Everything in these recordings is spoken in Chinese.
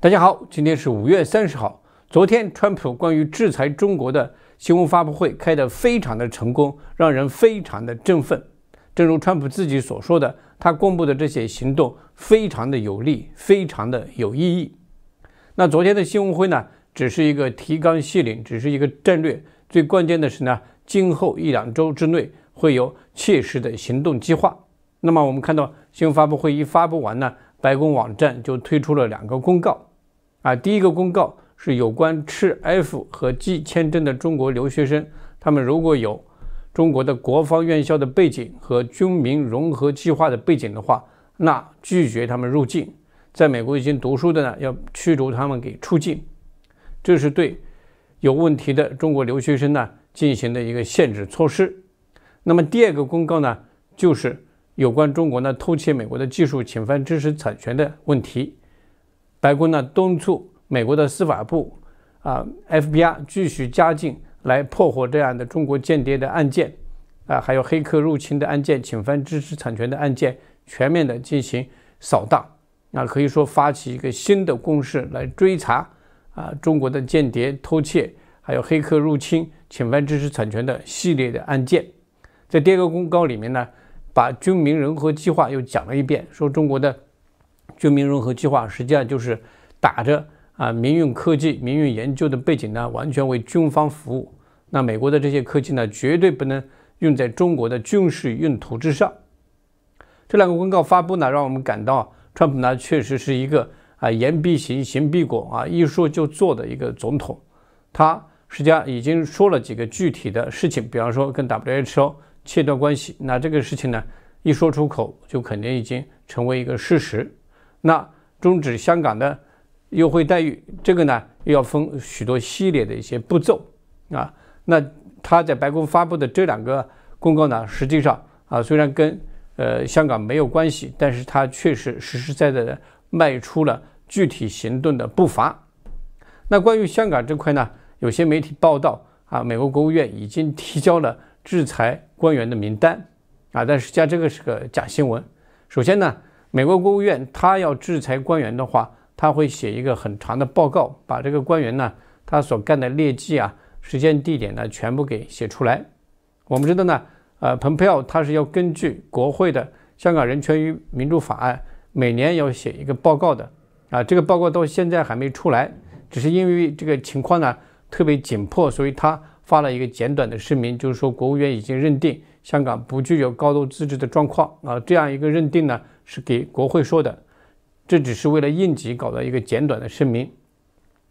大家好，今天是五月三十号。昨天，川普关于制裁中国的新闻发布会开得非常的成功，让人非常的振奋。正如川普自己所说的，他公布的这些行动非常的有力，非常的有意义。那昨天的新闻会呢，只是一个提纲挈领，只是一个战略。最关键的是呢，今后一两周之内会有切实的行动计划。那么我们看到新闻发布会一发布完呢，白宫网站就推出了两个公告。啊，第一个公告是有关持 F 和 G 签证的中国留学生，他们如果有中国的国防院校的背景和军民融合计划的背景的话，那拒绝他们入境；在美国已经读书的呢，要驱逐他们给出境。这是对有问题的中国留学生呢进行的一个限制措施。那么第二个公告呢，就是有关中国呢偷窃美国的技术、侵犯知识产权的问题。白宫呢敦促美国的司法部啊，FBI 继续加进来破获这样的中国间谍的案件啊，还有黑客入侵的案件、侵犯知识产权的案件，全面的进行扫荡那可以说发起一个新的攻势来追查啊中国的间谍偷窃，还有黑客入侵、侵犯知识产权的系列的案件。在第二个公告里面呢，把军民融合计划又讲了一遍，说中国的。军民融合计划实际上就是打着啊民用科技、民用研究的背景呢，完全为军方服务。那美国的这些科技呢，绝对不能用在中国的军事用途之上。这两个公告发布呢，让我们感到，川普呢确实是一个啊言必行、行必果啊一说就做的一个总统。他实际上已经说了几个具体的事情，比方说跟 WHO 切断关系。那这个事情呢，一说出口，就肯定已经成为一个事实。那终止香港的优惠待遇，这个呢要分许多系列的一些步骤啊。那他在白宫发布的这两个公告呢，实际上啊虽然跟呃香港没有关系，但是他确实实实在在的迈出了具体行动的步伐。那关于香港这块呢，有些媒体报道啊，美国国务院已经提交了制裁官员的名单啊，但是实际上这个是个假新闻。首先呢。美国国务院，他要制裁官员的话，他会写一个很长的报告，把这个官员呢，他所干的劣迹啊，时间、地点呢，全部给写出来。我们知道呢，呃，蓬佩奥他是要根据国会的《香港人权与民主法案》，每年要写一个报告的，啊，这个报告到现在还没出来，只是因为这个情况呢特别紧迫，所以他发了一个简短的声明，就是说国务院已经认定。香港不具有高度自治的状况啊，这样一个认定呢，是给国会说的。这只是为了应急搞的一个简短的声明。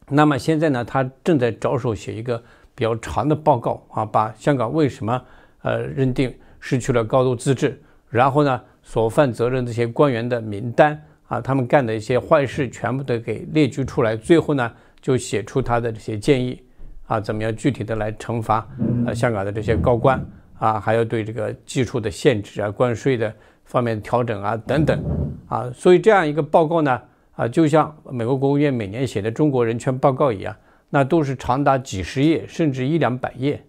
那么现在呢，他正在着手写一个比较长的报告啊，把香港为什么呃认定失去了高度自治，然后呢所犯责任这些官员的名单啊，他们干的一些坏事全部都给列举出来。最后呢，就写出他的这些建议啊，怎么样具体的来惩罚呃香港的这些高官。啊，还要对这个技术的限制啊、关税的方面调整啊等等，啊，所以这样一个报告呢，啊，就像美国国务院每年写的中国人权报告一样，那都是长达几十页甚至一两百页，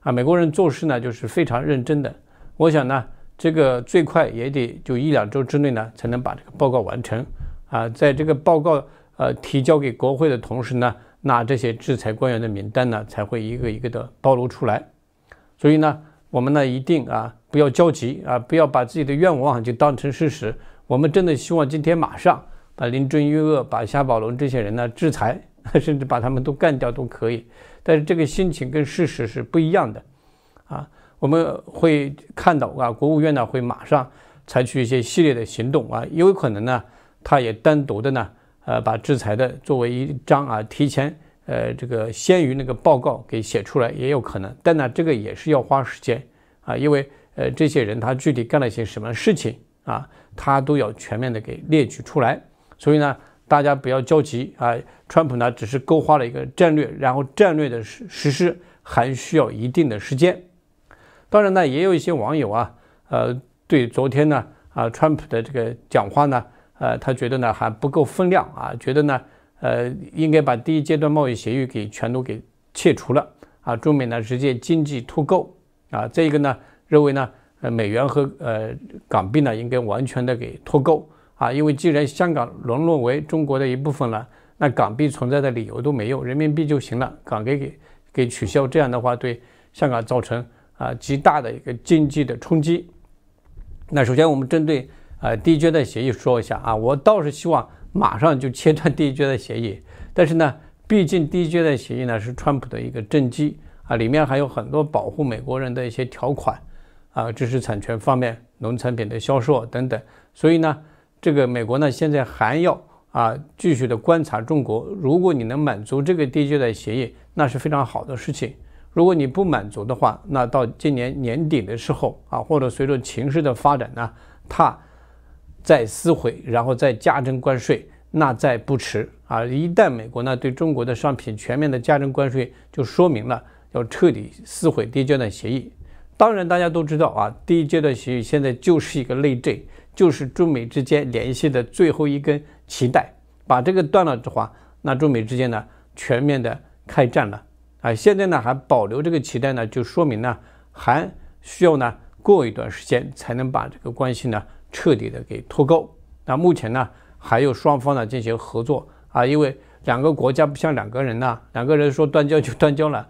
啊，美国人做事呢就是非常认真的。我想呢，这个最快也得就一两周之内呢才能把这个报告完成，啊，在这个报告呃提交给国会的同时呢，那这些制裁官员的名单呢才会一个一个的暴露出来，所以呢。我们呢一定啊，不要焦急啊，不要把自己的愿望就当成事实。我们真的希望今天马上把林郑月娥、把夏宝龙这些人呢制裁，甚至把他们都干掉都可以。但是这个心情跟事实是不一样的，啊，我们会看到啊，国务院呢会马上采取一些系列的行动啊，有可能呢，他也单独的呢，呃，把制裁的作为一张啊提前。呃，这个先于那个报告给写出来也有可能，但呢，这个也是要花时间啊，因为呃，这些人他具体干了些什么事情啊，他都要全面的给列举出来，所以呢，大家不要焦急啊。川普呢只是勾画了一个战略，然后战略的实实施还需要一定的时间。当然呢，也有一些网友啊，呃，对昨天呢啊川普的这个讲话呢，呃，他觉得呢还不够分量啊，觉得呢。呃，应该把第一阶段贸易协议给全都给切除了啊！中美呢直接经济脱钩啊！再一个呢，认为呢，呃，美元和呃港币呢应该完全的给脱钩啊！因为既然香港沦落为中国的一部分了，那港币存在的理由都没有，人民币就行了，港币给给取消。这样的话，对香港造成啊极大的一个经济的冲击。那首先我们针对呃第一阶段协议说一下啊，我倒是希望。马上就切断第一阶段协议，但是呢，毕竟第一阶段协议呢是川普的一个政绩啊，里面还有很多保护美国人的一些条款啊，知识产权方面、农产品的销售等等，所以呢，这个美国呢现在还要啊继续的观察中国。如果你能满足这个第一阶段协议，那是非常好的事情；如果你不满足的话，那到今年年底的时候啊，或者随着情势的发展呢，它。再撕毁，然后再加征关税，那再不迟啊！一旦美国呢对中国的商品全面的加征关税，就说明了要彻底撕毁第一阶段协议。当然，大家都知道啊，第一阶段协议现在就是一个内政，就是中美之间联系的最后一根脐带。把这个断了的话，那中美之间呢全面的开战了啊！现在呢还保留这个脐带呢，就说明呢还需要呢过一段时间才能把这个关系呢。彻底的给脱钩，那目前呢还有双方呢进行合作啊，因为两个国家不像两个人呐，两个人说断交就断交了，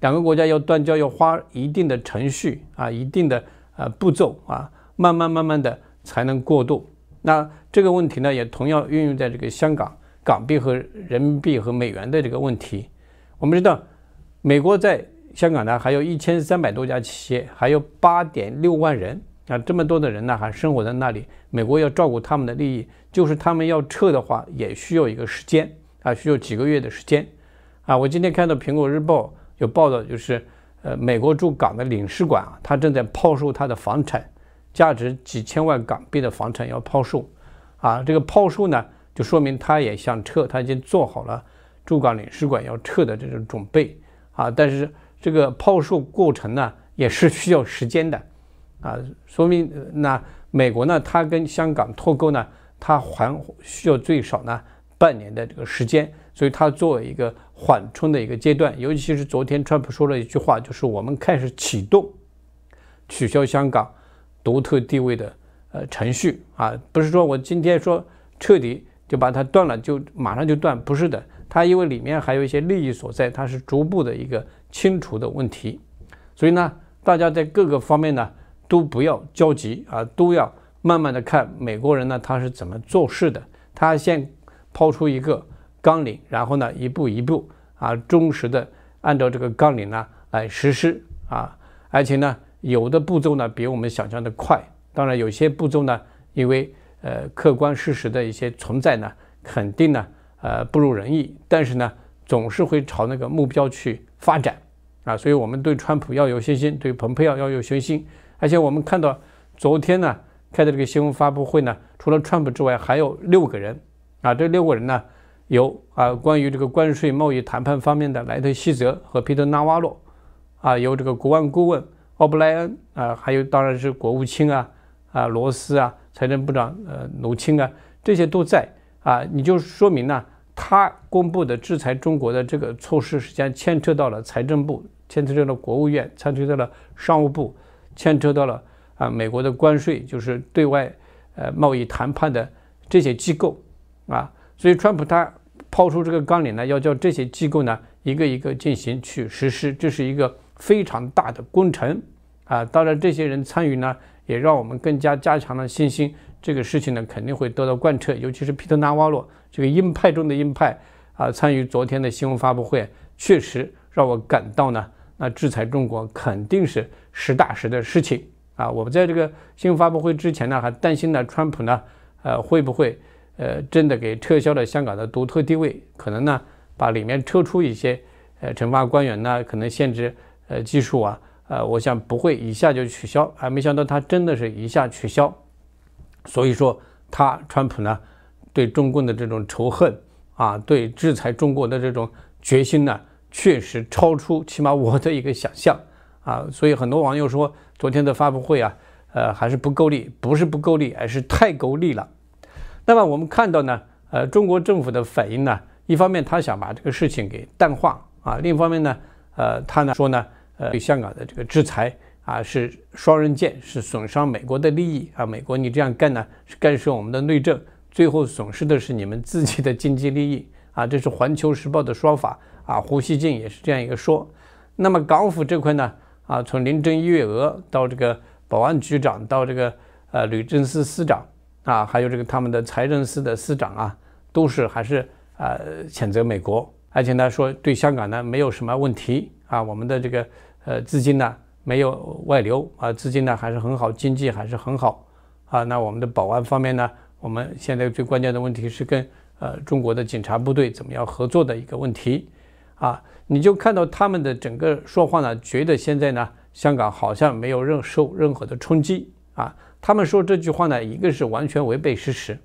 两个国家要断交要花一定的程序啊，一定的啊步骤啊，慢慢慢慢的才能过渡。那这个问题呢也同样运用在这个香港港币和人民币和美元的这个问题。我们知道，美国在香港呢还有一千三百多家企业，还有八点六万人。啊，这么多的人呢，还生活在那里。美国要照顾他们的利益，就是他们要撤的话，也需要一个时间，啊，需要几个月的时间。啊，我今天看到《苹果日报》有报道，就是，呃，美国驻港的领事馆啊，他正在抛售他的房产，价值几千万港币的房产要抛售，啊，这个抛售呢，就说明他也想撤，他已经做好了驻港领事馆要撤的这种准备，啊，但是这个抛售过程呢，也是需要时间的。啊，说明那美国呢，它跟香港脱钩呢，它还需要最少呢半年的这个时间，所以它作为一个缓冲的一个阶段。尤其是昨天川普说了一句话，就是我们开始启动取消香港独特地位的呃程序啊，不是说我今天说彻底就把它断了，就马上就断，不是的，它因为里面还有一些利益所在，它是逐步的一个清除的问题，所以呢，大家在各个方面呢。都不要焦急啊，都要慢慢的看美国人呢，他是怎么做事的。他先抛出一个纲领，然后呢一步一步啊，忠实的按照这个纲领呢来实施啊。而且呢，有的步骤呢比我们想象的快，当然有些步骤呢，因为呃客观事实的一些存在呢，肯定呢呃不如人意，但是呢总是会朝那个目标去发展啊。所以我们对川普要有信心，对蓬佩奥要有信心。而且我们看到，昨天呢开的这个新闻发布会呢，除了川普之外，还有六个人啊。这六个人呢，有啊关于这个关税贸易谈判方面的莱特希泽和皮特纳瓦洛，啊，有这个国安顾问奥布莱恩啊，还有当然是国务卿啊啊罗斯啊，财政部长呃努钦啊，这些都在啊。你就说明呢，他公布的制裁中国的这个措施实际上牵扯到了财政部，牵扯到了国务院，牵扯到了商务部。牵扯到了啊，美国的关税就是对外呃贸易谈判的这些机构啊，所以川普他抛出这个纲领呢，要叫这些机构呢一个一个进行去实施，这是一个非常大的工程啊。当然，这些人参与呢，也让我们更加加强了信心，这个事情呢肯定会得到贯彻。尤其是皮特·纳瓦罗这个鹰派中的鹰派啊，参与昨天的新闻发布会，确实让我感到呢。那制裁中国肯定是实打实的事情啊！我们在这个新闻发布会之前呢，还担心呢，川普呢，呃，会不会呃真的给撤销了香港的独特地位？可能呢，把里面撤出一些呃惩罚官员呢，可能限制呃技术啊，呃，我想不会一下就取消。啊，没想到他真的是一下取消。所以说，他川普呢，对中共的这种仇恨啊，对制裁中国的这种决心呢。确实超出起码我的一个想象啊，所以很多网友说昨天的发布会啊，呃还是不够力，不是不够力，而是太够力了。那么我们看到呢，呃，中国政府的反应呢，一方面他想把这个事情给淡化啊，另一方面呢，呃，他呢说呢，呃，对香港的这个制裁啊是双刃剑，是损伤美国的利益啊，美国你这样干呢是干涉我们的内政，最后损失的是你们自己的经济利益啊，这是《环球时报》的说法。啊，胡锡进也是这样一个说。那么港府这块呢，啊，从林郑月娥到这个保安局长，到这个呃旅政司司长啊，还有这个他们的财政司的司长啊，都是还是呃谴责美国，而且呢说对香港呢没有什么问题啊，我们的这个呃资金呢没有外流啊，资金呢还是很好，经济还是很好啊。那我们的保安方面呢，我们现在最关键的问题是跟呃中国的警察部队怎么样合作的一个问题。啊，你就看到他们的整个说话呢，觉得现在呢，香港好像没有任受任何的冲击啊。他们说这句话呢，一个是完全违背事实，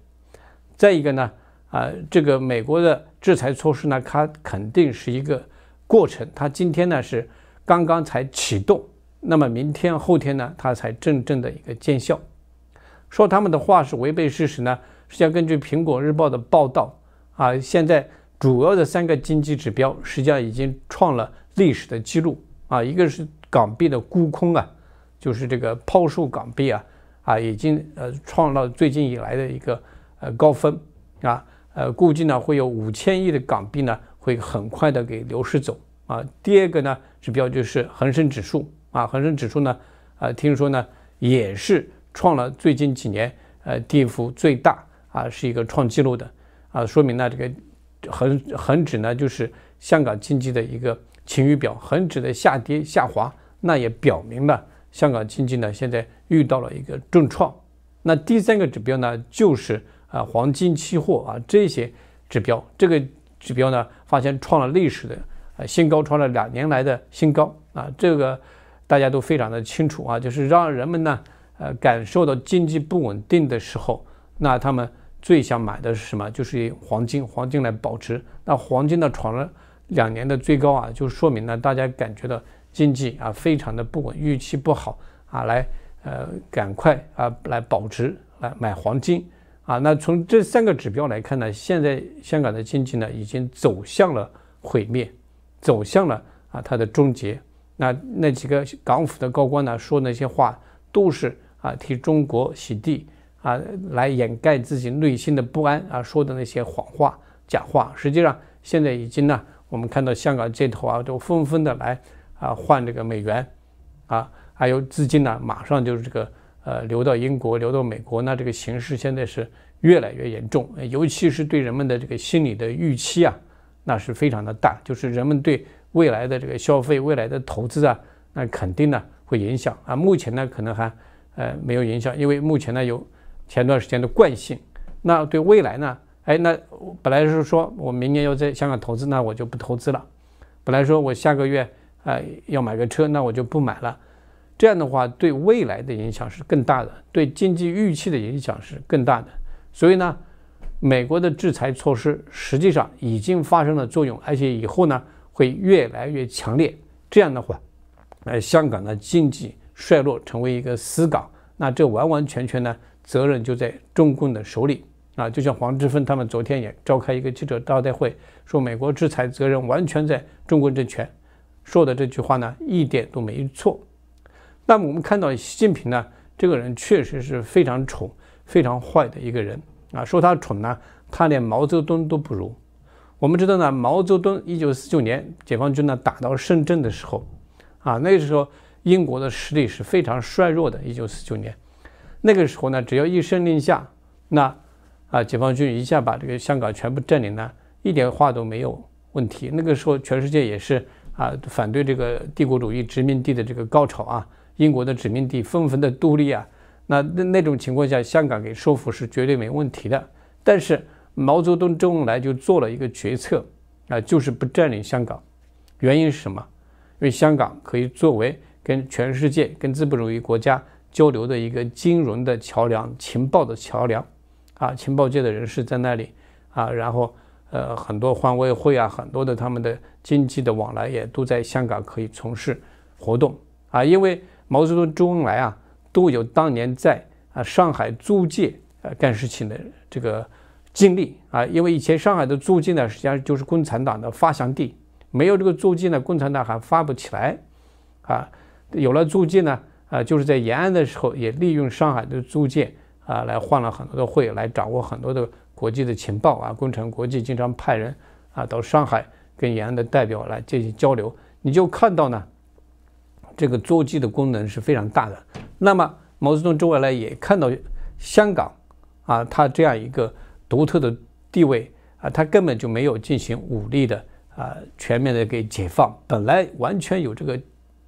再一个呢，啊，这个美国的制裁措施呢，它肯定是一个过程，它今天呢是刚刚才启动，那么明天后天呢，它才真正的一个见效。说他们的话是违背事实呢，实际上根据《苹果日报》的报道啊，现在。主要的三个经济指标实际上已经创了历史的记录啊，一个是港币的沽空啊，就是这个抛售港币啊啊已经呃创了最近以来的一个呃高峰啊，呃估计呢会有五千亿的港币呢会很快的给流失走啊。第二个呢指标就是恒生指数啊，恒生指数呢啊听说呢也是创了最近几年呃跌幅最大啊，是一个创纪录的啊，说明呢这个。恒恒指呢，就是香港经济的一个晴雨表。恒指的下跌下滑，那也表明了香港经济呢现在遇到了一个重创。那第三个指标呢，就是啊黄金期货啊这些指标，这个指标呢发现创了历史的呃新高，创了两年来的新高啊。这个大家都非常的清楚啊，就是让人们呢呃感受到经济不稳定的时候，那他们。最想买的是什么？就是黄金，黄金来保值。那黄金呢，创了两年的最高啊，就说明呢，大家感觉到经济啊非常的不稳，预期不好啊，来呃赶快啊来保值，来买黄金啊。那从这三个指标来看呢，现在香港的经济呢已经走向了毁灭，走向了啊它的终结。那那几个港府的高官呢说那些话都是啊替中国洗地。啊，来掩盖自己内心的不安啊，说的那些谎话、假话，实际上现在已经呢，我们看到香港街头啊，都纷纷的来啊换这个美元，啊，还有资金呢，马上就是这个呃流到英国、流到美国，那这个形势现在是越来越严重，尤其是对人们的这个心理的预期啊，那是非常的大，就是人们对未来的这个消费、未来的投资啊，那肯定呢会影响啊，目前呢可能还呃没有影响，因为目前呢有。前段时间的惯性，那对未来呢？哎，那本来是说我明年要在香港投资，那我就不投资了；本来说我下个月哎要买个车，那我就不买了。这样的话，对未来的影响是更大的，对经济预期的影响是更大的。所以呢，美国的制裁措施实际上已经发生了作用，而且以后呢会越来越强烈。这样的话，哎，香港的经济衰落成为一个死港，那这完完全全呢。责任就在中共的手里啊！就像黄志芬他们昨天也召开一个记者招待会，说美国制裁责任完全在中国政权，说的这句话呢一点都没错。那么我们看到习近平呢这个人确实是非常蠢、非常坏的一个人啊！说他蠢呢，他连毛泽东都不如。我们知道呢，毛泽东一九四九年解放军呢打到深圳的时候，啊那个时候英国的实力是非常衰弱的，一九四九年。那个时候呢，只要一声令下，那，啊，解放军一下把这个香港全部占领了，一点话都没有问题。那个时候，全世界也是啊，反对这个帝国主义殖民地的这个高潮啊，英国的殖民地纷纷的独立啊。那那那种情况下，香港给收复是绝对没问题的。但是毛泽东、周恩来就做了一个决策啊，就是不占领香港。原因是什么？因为香港可以作为跟全世界、跟资本主义国家。交流的一个金融的桥梁、情报的桥梁，啊，情报界的人士在那里，啊，然后呃，很多环外会啊，很多的他们的经济的往来也都在香港可以从事活动，啊，因为毛泽东、周恩来啊，都有当年在啊上海租界呃干事情的这个经历啊，因为以前上海的租界呢，实际上就是共产党的发祥地，没有这个租界呢，共产党还发不起来，啊，有了租界呢。啊，就是在延安的时候，也利用上海的租界啊，来换了很多的会，来掌握很多的国际的情报啊。工程国际经常派人啊到上海跟延安的代表来进行交流，你就看到呢，这个租界的功能是非常大的。那么毛泽东周恩来也看到香港啊，它这样一个独特的地位啊，他根本就没有进行武力的啊全面的给解放，本来完全有这个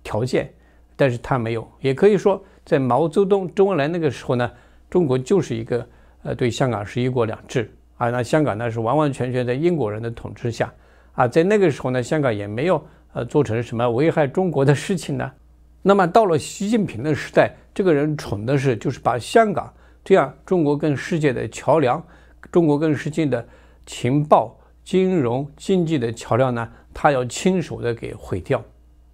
条件。但是他没有，也可以说，在毛泽东、周恩来那个时候呢，中国就是一个呃，对香港是一国两制啊，那香港呢是完完全全在英国人的统治下啊，在那个时候呢，香港也没有呃做成什么危害中国的事情呢。那么到了习近平的时代，这个人宠的是就是把香港这样中国跟世界的桥梁，中国跟世界的情报、金融、经济的桥梁呢，他要亲手的给毁掉。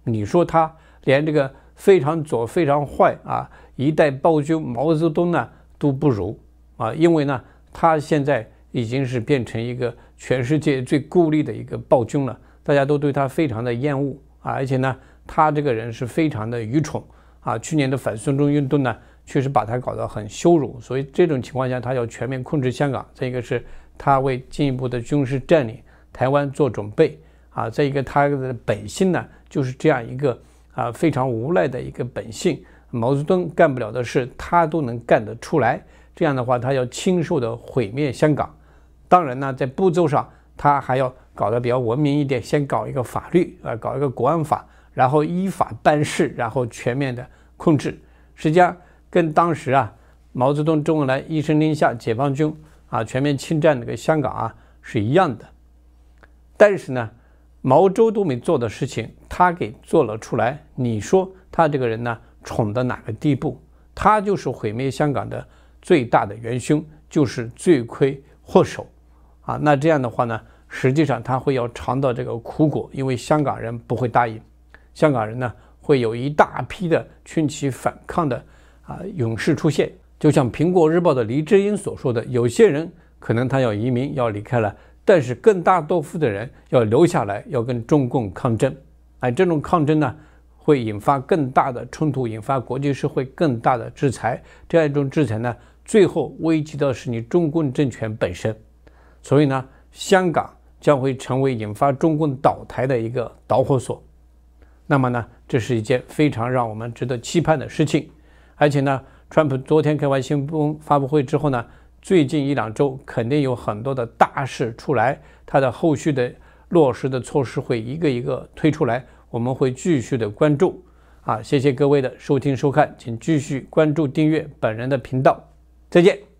你说他连这个。非常左，非常坏啊！一代暴君毛泽东呢都不如啊，因为呢，他现在已经是变成一个全世界最孤立的一个暴君了，大家都对他非常的厌恶啊。而且呢，他这个人是非常的愚蠢啊。去年的反孙中运动呢，确实把他搞得很羞辱。所以这种情况下，他要全面控制香港。再一个是，他为进一步的军事占领台湾做准备啊。再一个，他的本性呢，就是这样一个。啊，非常无赖的一个本性，毛泽东干不了的事，他都能干得出来。这样的话，他要亲手的毁灭香港。当然呢，在步骤上，他还要搞得比较文明一点，先搞一个法律啊，搞一个国安法，然后依法办事，然后全面的控制。实际上，跟当时啊，毛泽东周恩来一声令下，解放军啊全面侵占那个香港啊是一样的。但是呢。毛周都没做的事情，他给做了出来。你说他这个人呢，宠到哪个地步？他就是毁灭香港的最大的元凶，就是罪魁祸首啊！那这样的话呢，实际上他会要尝到这个苦果，因为香港人不会答应。香港人呢，会有一大批的群起反抗的啊勇士出现。就像《苹果日报》的黎智英所说的，有些人可能他要移民，要离开了。但是更大多数的人要留下来，要跟中共抗争，哎，这种抗争呢，会引发更大的冲突，引发国际社会更大的制裁，这样一种制裁呢，最后危及到是你中共政权本身。所以呢，香港将会成为引发中共倒台的一个导火索。那么呢，这是一件非常让我们值得期盼的事情。而且呢，川普昨天开完新闻发布会之后呢。最近一两周肯定有很多的大事出来，它的后续的落实的措施会一个一个推出来，我们会继续的关注。啊，谢谢各位的收听收看，请继续关注订阅本人的频道，再见。